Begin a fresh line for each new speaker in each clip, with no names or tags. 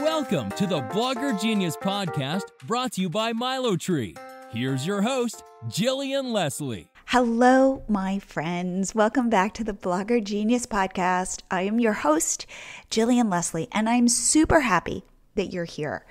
Welcome to the Blogger Genius Podcast, brought to you by Milo Tree. Here's your host, Jillian Leslie. Hello, my friends. Welcome back to the Blogger Genius Podcast. I am your host, Jillian Leslie, and I'm super happy that you're here.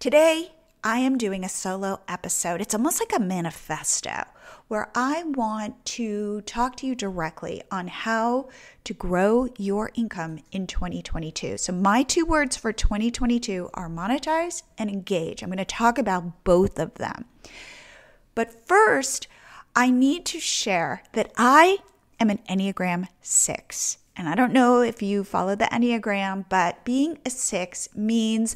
Today, I am doing a solo episode. It's almost like a manifesto where I want to talk to you directly on how to grow your income in 2022. So, my two words for 2022 are monetize and engage. I'm going to talk about both of them. But first, I need to share that I am an Enneagram 6. And I don't know if you follow the Enneagram, but being a 6 means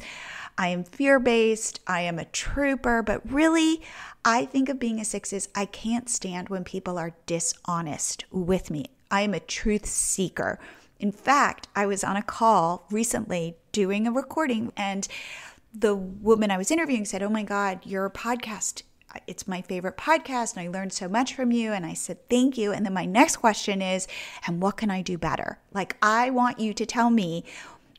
I am fear based. I am a trooper. But really, I think of being a six is I can't stand when people are dishonest with me. I am a truth seeker. In fact, I was on a call recently doing a recording, and the woman I was interviewing said, Oh my God, your podcast it's my favorite podcast and I learned so much from you. And I said, thank you. And then my next question is, and what can I do better? Like, I want you to tell me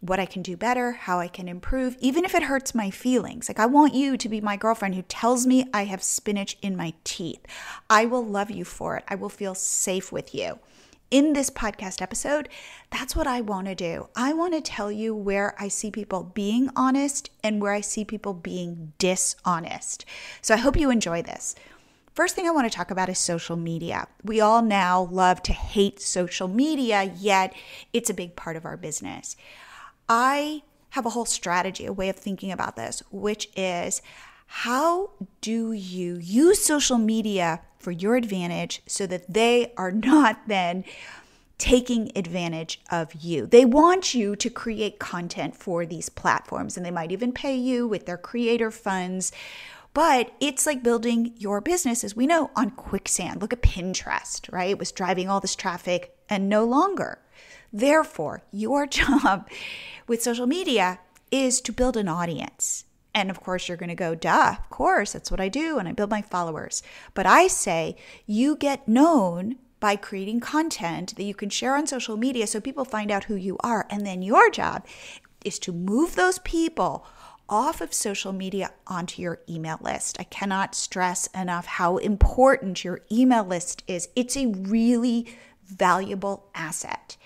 what I can do better, how I can improve, even if it hurts my feelings. Like, I want you to be my girlfriend who tells me I have spinach in my teeth. I will love you for it. I will feel safe with you. In this podcast episode, that's what I want to do. I want to tell you where I see people being honest and where I see people being dishonest. So I hope you enjoy this. First thing I want to talk about is social media. We all now love to hate social media, yet it's a big part of our business. I have a whole strategy, a way of thinking about this, which is how do you use social media for your advantage so that they are not then taking advantage of you. They want you to create content for these platforms and they might even pay you with their creator funds. But it's like building your business, as we know, on quicksand. Look at Pinterest, right? It was driving all this traffic and no longer Therefore, your job with social media is to build an audience. And of course, you're going to go, duh, of course, that's what I do. And I build my followers. But I say you get known by creating content that you can share on social media so people find out who you are. And then your job is to move those people off of social media onto your email list. I cannot stress enough how important your email list is. It's a really valuable asset.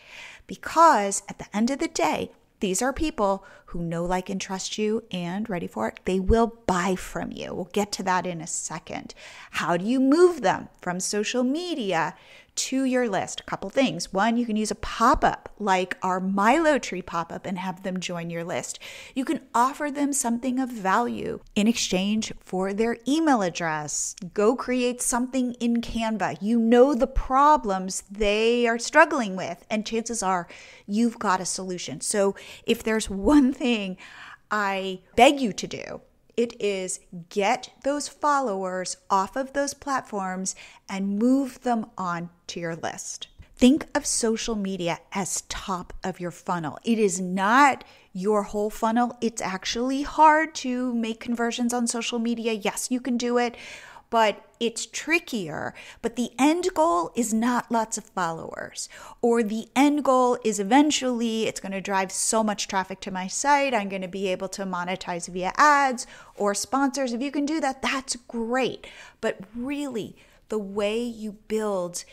Because at the end of the day, these are people who know, like, and trust you, and ready for it, they will buy from you. We'll get to that in a second. How do you move them from social media to your list. A couple things. One, you can use a pop up like our Milo Tree pop up and have them join your list. You can offer them something of value in exchange for their email address. Go create something in Canva. You know the problems they are struggling with, and chances are you've got a solution. So if there's one thing I beg you to do, it is get those followers off of those platforms and move them on to your list. Think of social media as top of your funnel. It is not your whole funnel. It's actually hard to make conversions on social media. Yes, you can do it but it's trickier. But the end goal is not lots of followers, or the end goal is eventually it's going to drive so much traffic to my site, I'm going to be able to monetize via ads or sponsors. If you can do that, that's great. But really, the way you build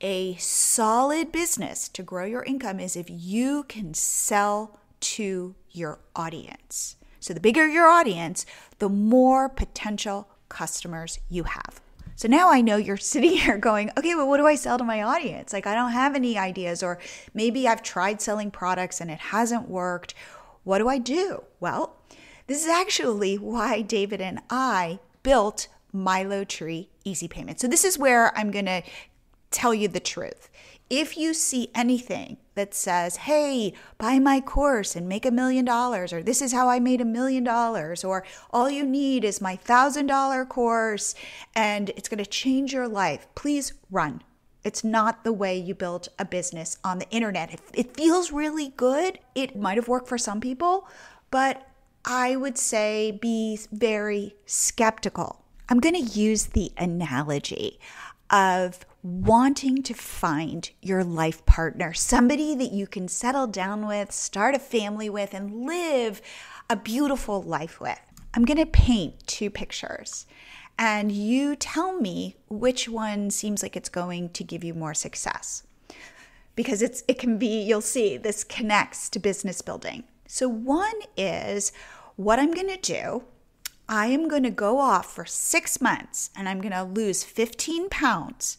a solid business to grow your income is if you can sell to your audience. So, the bigger your audience, the more potential customers you have. So now I know you're sitting here going, okay, but what do I sell to my audience? Like, I don't have any ideas, or maybe I've tried selling products and it hasn't worked. What do I do? Well, this is actually why David and I built Milo Tree Easy Payment. So, this is where I'm going to tell you the truth. If you see anything that says, hey, buy my course and make a million dollars, or this is how I made a million dollars, or all you need is my thousand dollar course and it's going to change your life, please run. It's not the way you build a business on the internet. It, it feels really good. It might have worked for some people, but I would say be very skeptical. I'm going to use the analogy of wanting to find your life partner, somebody that you can settle down with, start a family with, and live a beautiful life with. I'm going to paint two pictures, and you tell me which one seems like it's going to give you more success. Because it's it can be you'll see this connects to business building. So one is what I'm going to do I am going to go off for six months and I'm going to lose 15 pounds.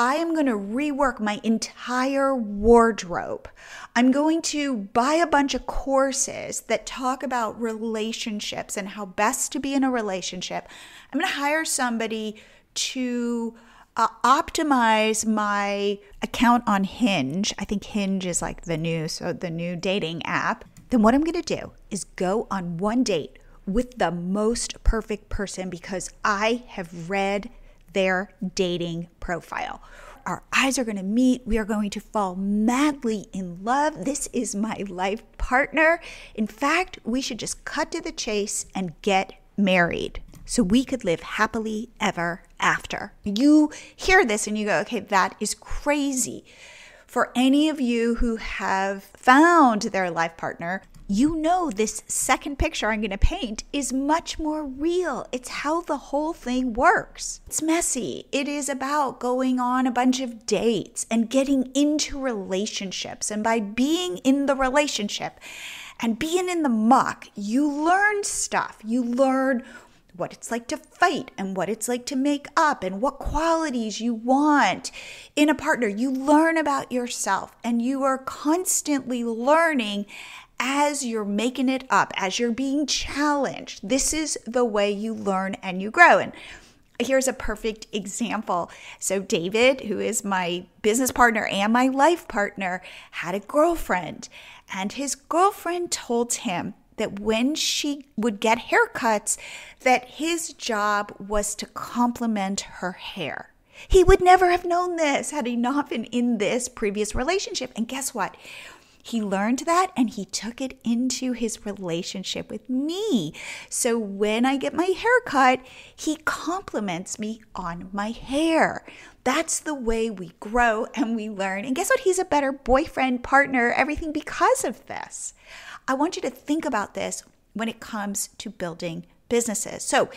I am going to rework my entire wardrobe. I'm going to buy a bunch of courses that talk about relationships and how best to be in a relationship. I'm going to hire somebody to uh, optimize my account on Hinge. I think Hinge is like the new so the new dating app. Then what I'm going to do is go on one date with the most perfect person because I have read their dating profile. Our eyes are going to meet. We are going to fall madly in love. This is my life partner. In fact, we should just cut to the chase and get married so we could live happily ever after. You hear this and you go, okay, that is crazy. For any of you who have found their life partner, you know this second picture I'm going to paint is much more real. It's how the whole thing works. It's messy. It is about going on a bunch of dates and getting into relationships. And by being in the relationship and being in the muck, you learn stuff. You learn what it's like to fight and what it's like to make up and what qualities you want in a partner. You learn about yourself and you are constantly learning as you're making it up, as you're being challenged. This is the way you learn and you grow. And here's a perfect example. So, David, who is my business partner and my life partner, had a girlfriend, and his girlfriend told him that when she would get haircuts that his job was to compliment her hair. He would never have known this had he not been in this previous relationship. And guess what? He learned that and he took it into his relationship with me. So when I get my hair cut, he compliments me on my hair. That's the way we grow and we learn. And guess what? He's a better boyfriend, partner, everything because of this. I want you to think about this when it comes to building businesses. So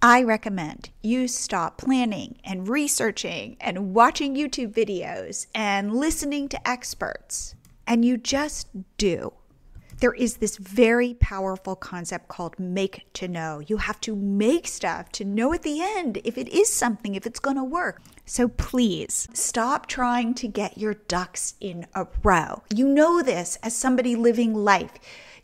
I recommend you stop planning and researching and watching YouTube videos and listening to experts and you just do. There is this very powerful concept called make to know. You have to make stuff to know at the end if it is something, if it's going to work. So please stop trying to get your ducks in a row. You know this as somebody living life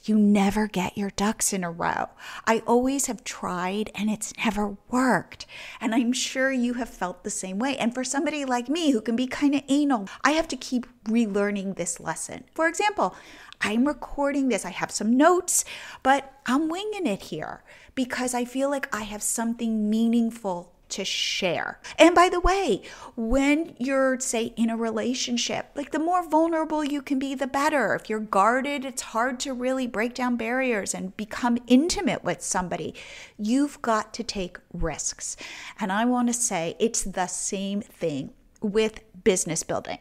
you never get your ducks in a row. I always have tried and it's never worked. And I'm sure you have felt the same way. And for somebody like me who can be kind of anal, I have to keep relearning this lesson. For example, I'm recording this, I have some notes, but I'm winging it here because I feel like I have something meaningful to share. And by the way, when you're, say, in a relationship, like the more vulnerable you can be, the better. If you're guarded, it's hard to really break down barriers and become intimate with somebody. You've got to take risks. And I want to say it's the same thing with business building.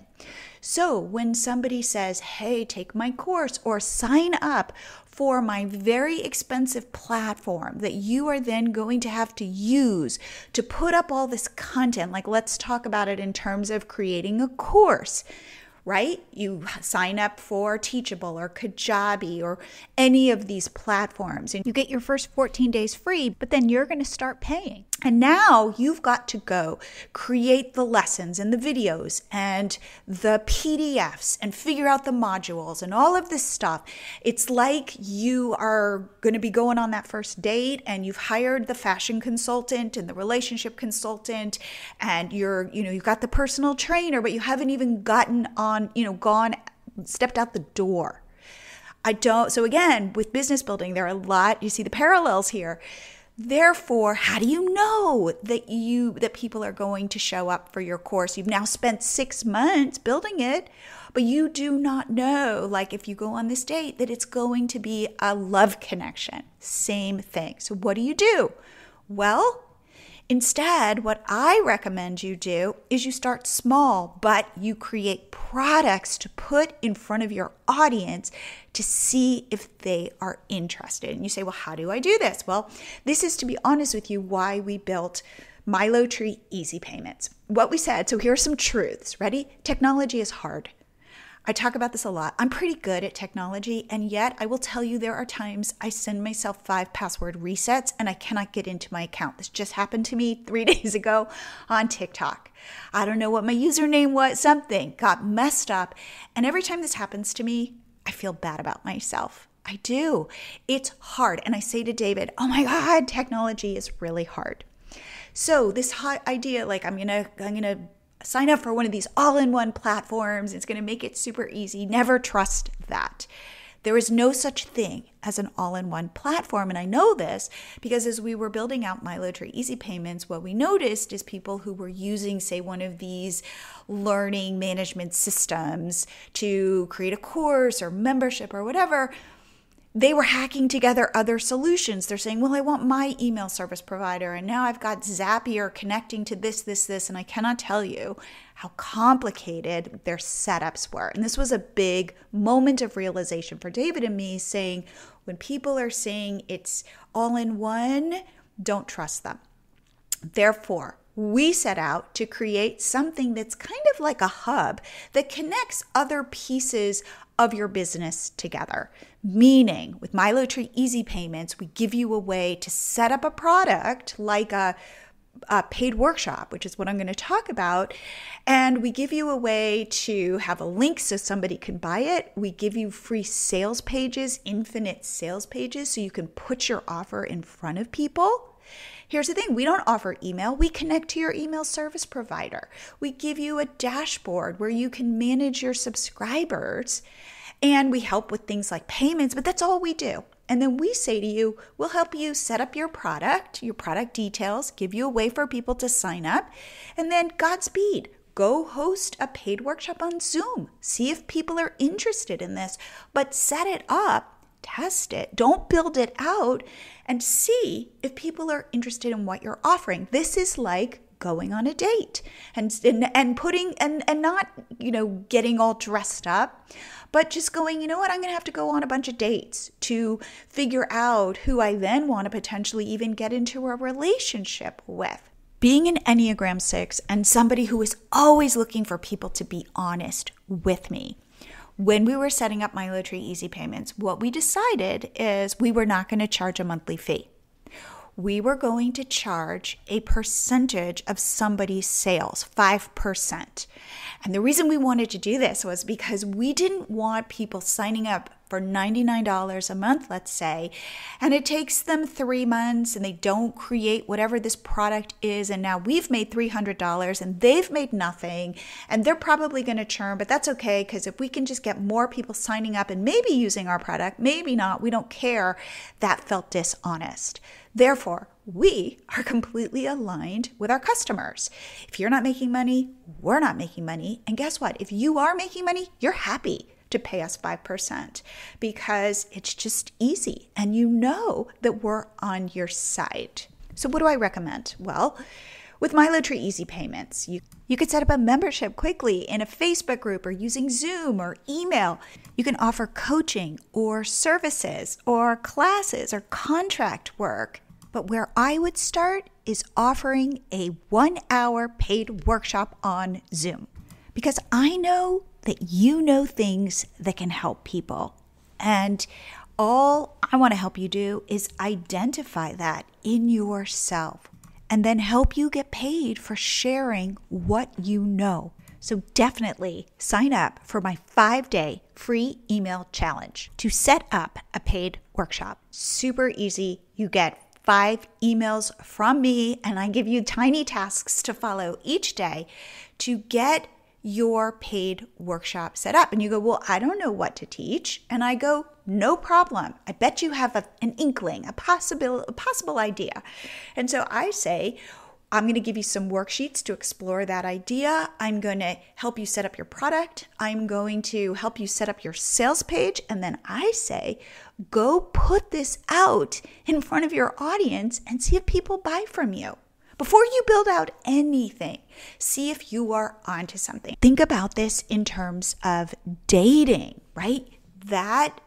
So when somebody says, hey, take my course or sign up for my very expensive platform that you are then going to have to use to put up all this content, like let's talk about it in terms of creating a course. Right? You sign up for Teachable or Kajabi or any of these platforms, and you get your first 14 days free, but then you're going to start paying. And now you've got to go create the lessons and the videos and the PDFs and figure out the modules and all of this stuff. It's like you are going to be going on that first date and you've hired the fashion consultant and the relationship consultant and you're, you know, you've got the personal trainer, but you haven't even gotten on, you know, gone, stepped out the door. I don't, so again, with business building, there are a lot, you see the parallels here Therefore, how do you know that you that people are going to show up for your course? You've now spent 6 months building it, but you do not know like if you go on this date that it's going to be a love connection. Same thing. So what do you do? Well, Instead, what I recommend you do is you start small, but you create products to put in front of your audience to see if they are interested. And you say, well, how do I do this? Well, this is, to be honest with you, why we built Milo Tree Easy Payments. What we said, so here are some truths. Ready? Technology is hard. I talk about this a lot. I'm pretty good at technology, and yet I will tell you there are times I send myself five password resets and I cannot get into my account. This just happened to me three days ago on TikTok. I don't know what my username was, something got messed up. And every time this happens to me, I feel bad about myself. I do. It's hard. And I say to David, oh my God, technology is really hard. So this hot idea, like I'm gonna I'm gonna sign up for one of these all in one platforms. It's going to make it super easy. Never trust that. There is no such thing as an all in one platform. And I know this because as we were building out MiloTree Easy Payments, what we noticed is people who were using, say, one of these learning management systems to create a course or membership or whatever they were hacking together other solutions. They're saying, well, I want my email service provider, and now I've got Zapier connecting to this, this, this, and I cannot tell you how complicated their setups were. And this was a big moment of realization for David and me saying, when people are saying it's all in one, don't trust them. Therefore, we set out to create something that's kind of like a hub that connects other pieces of your business together. Meaning, with MiloTree Easy Payments, we give you a way to set up a product like a, a paid workshop, which is what I'm going to talk about. And we give you a way to have a link so somebody can buy it. We give you free sales pages, infinite sales pages, so you can put your offer in front of people Here's the thing we don't offer email, we connect to your email service provider. We give you a dashboard where you can manage your subscribers and we help with things like payments, but that's all we do. And then we say to you, we'll help you set up your product, your product details, give you a way for people to sign up, and then Godspeed. Go host a paid workshop on Zoom. See if people are interested in this, but set it up test it. Don't build it out and see if people are interested in what you're offering. This is like going on a date and and, and putting and and not, you know, getting all dressed up, but just going, you know what, I'm going to have to go on a bunch of dates to figure out who I then want to potentially even get into a relationship with being an Enneagram 6 and somebody who is always looking for people to be honest with me when we were setting up MiloTree Easy Payments, what we decided is we were not going to charge a monthly fee. We were going to charge a percentage of somebody's sales, 5%. And the reason we wanted to do this was because we didn't want people signing up for $99 a month, let's say, and it takes them three months and they don't create whatever this product is. And now we've made $300 and they've made nothing and they're probably going to churn, but that's okay because if we can just get more people signing up and maybe using our product, maybe not, we don't care, that felt dishonest. Therefore, we are completely aligned with our customers. If you're not making money, we're not making money. And guess what? If you are making money, you're happy to pay us 5% because it's just easy and you know that we're on your side. So, what do I recommend? Well, with MiloTree Easy Payments, you, you could set up a membership quickly in a Facebook group or using Zoom or email. You can offer coaching or services or classes or contract work. But where I would start is offering a one hour paid workshop on Zoom because I know that you know things that can help people. And all I want to help you do is identify that in yourself and then help you get paid for sharing what you know. So definitely sign up for my five day free email challenge to set up a paid workshop. Super easy. You get five emails from me, and I give you tiny tasks to follow each day to get your paid workshop set up. And you go, Well, I don't know what to teach. And I go, No problem. I bet you have a, an inkling, a possible, a possible idea. And so I say, I'm going to give you some worksheets to explore that idea. I'm going to help you set up your product. I'm going to help you set up your sales page. And then I say, go put this out in front of your audience and see if people buy from you. Before you build out anything, see if you are onto something. Think about this in terms of dating, right? That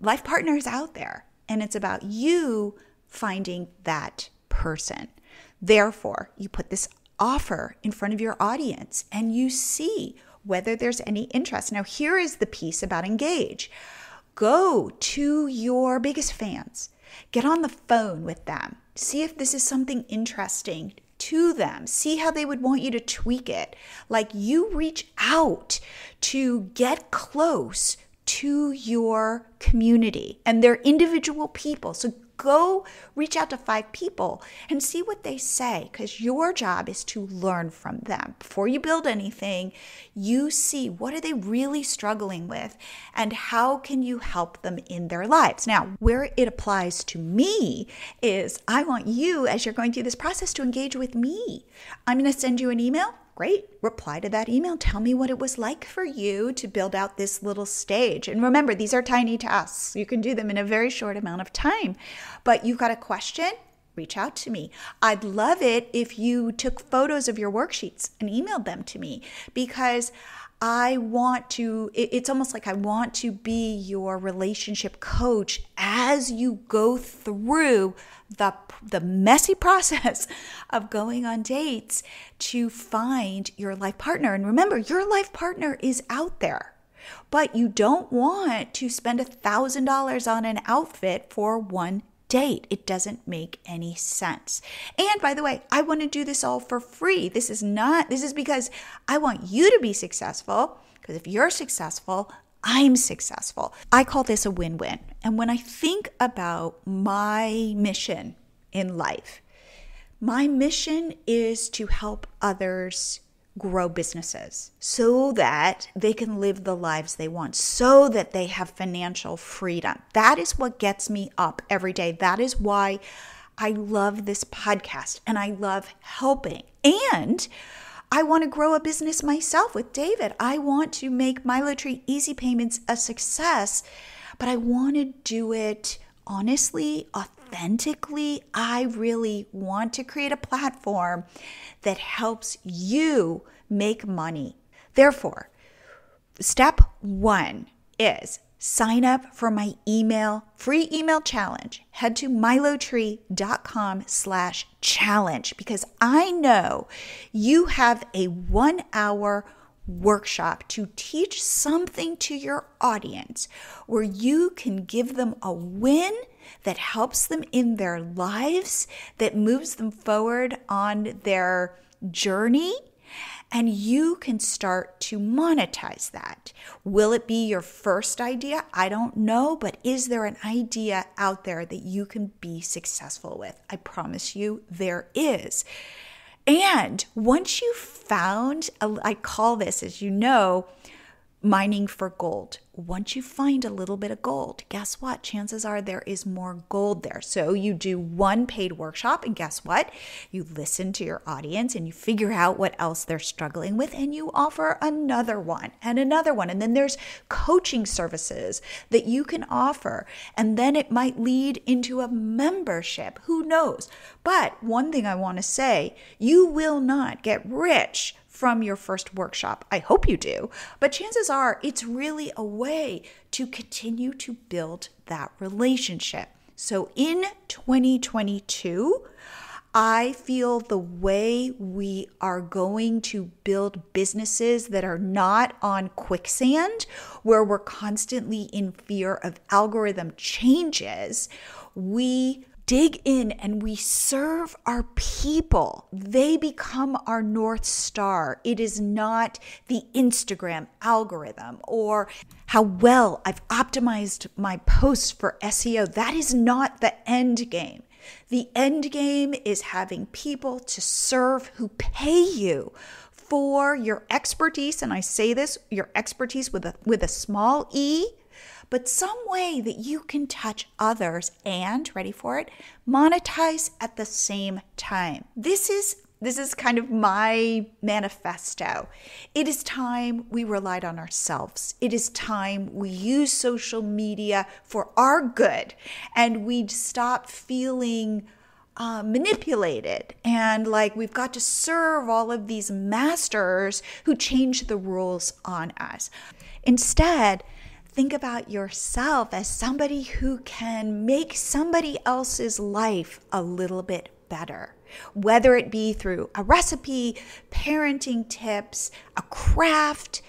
life partner is out there, and it's about you finding that person. Therefore, you put this offer in front of your audience and you see whether there's any interest. Now, here is the piece about engage go to your biggest fans, get on the phone with them. See if this is something interesting to them. See how they would want you to tweak it. Like you reach out to get close to your community and their individual people. So Go reach out to five people and see what they say because your job is to learn from them. Before you build anything, you see what are they really struggling with and how can you help them in their lives. Now, where it applies to me is I want you, as you're going through this process, to engage with me. I'm going to send you an email Great. Reply to that email. Tell me what it was like for you to build out this little stage. And remember, these are tiny tasks. You can do them in a very short amount of time. But you've got a question? Reach out to me. I'd love it if you took photos of your worksheets and emailed them to me because I want to, it's almost like I want to be your relationship coach as you go through the, the messy process of going on dates to find your life partner. And remember, your life partner is out there, but you don't want to spend a $1,000 on an outfit for one date. It doesn't make any sense. And by the way, I want to do this all for free. This is not, this is because I want you to be successful. Because if you're successful, I'm successful. I call this a win win. And when I think about my mission in life, my mission is to help others grow businesses so that they can live the lives they want, so that they have financial freedom. That is what gets me up every day. That is why I love this podcast and I love helping. And I want to grow a business myself with David. I want to make my Tree Easy Payments a success, but I want to do it honestly, authentically, I really want to create a platform that helps you make money. Therefore, step one is sign up for my email free email challenge head to milotree.com slash challenge because i know you have a one hour workshop to teach something to your audience where you can give them a win that helps them in their lives, that moves them forward on their journey. And you can start to monetize that. Will it be your first idea? I don't know, but is there an idea out there that you can be successful with? I promise you, there is. And once you found, a, I call this, as you know, mining for gold. Once you find a little bit of gold, guess what? Chances are there is more gold there. So you do one paid workshop, and guess what? You listen to your audience and you figure out what else they're struggling with, and you offer another one and another one. And then there's coaching services that you can offer, and then it might lead into a membership. Who knows? But one thing I want to say you will not get rich from your first workshop. I hope you do, but chances are it's really a way to continue to build that relationship. So in 2022, I feel the way we are going to build businesses that are not on quicksand, where we're constantly in fear of algorithm changes, we dig in and we serve our people, they become our North Star. It is not the Instagram algorithm or how well I've optimized my posts for SEO. That is not the end game. The end game is having people to serve who pay you for your expertise. And I say this your expertise with a, with a small e but some way that you can touch others and, ready for it, monetize at the same time. This is this is kind of my manifesto. It is time we relied on ourselves. It is time we use social media for our good and we'd stop feeling uh, manipulated and like we've got to serve all of these masters who change the rules on us. Instead, think about yourself as somebody who can make somebody else's life a little bit better, whether it be through a recipe, parenting tips, a craft,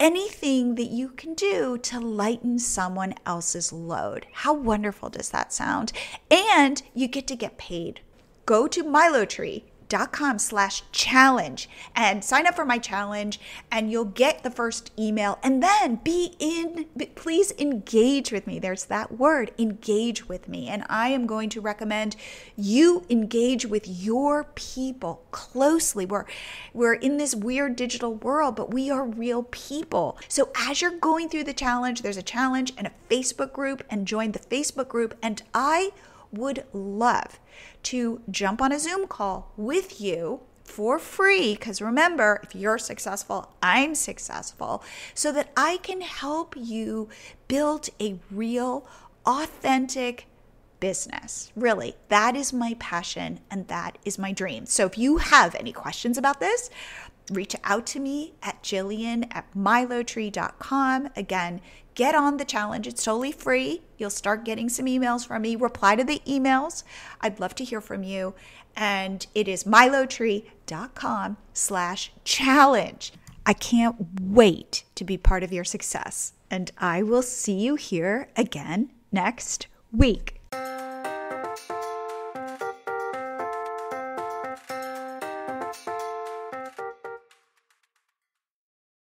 anything that you can do to lighten someone else's load. How wonderful does that sound? And you get to get paid. Go to Milo Tree com slash challenge and sign up for my challenge and you'll get the first email and then be in please engage with me there's that word engage with me and i am going to recommend you engage with your people closely we're we're in this weird digital world but we are real people so as you're going through the challenge there's a challenge and a facebook group and join the facebook group and i would love to jump on a Zoom call with you for free. Because remember, if you're successful, I'm successful, so that I can help you build a real, authentic business. Really, that is my passion and that is my dream. So if you have any questions about this, reach out to me at jillian at milotree.com. Again, get on the challenge. It's totally free. You'll start getting some emails from me. Reply to the emails. I'd love to hear from you. And it is milotree.com slash challenge. I can't wait to be part of your success. And I will see you here again next week.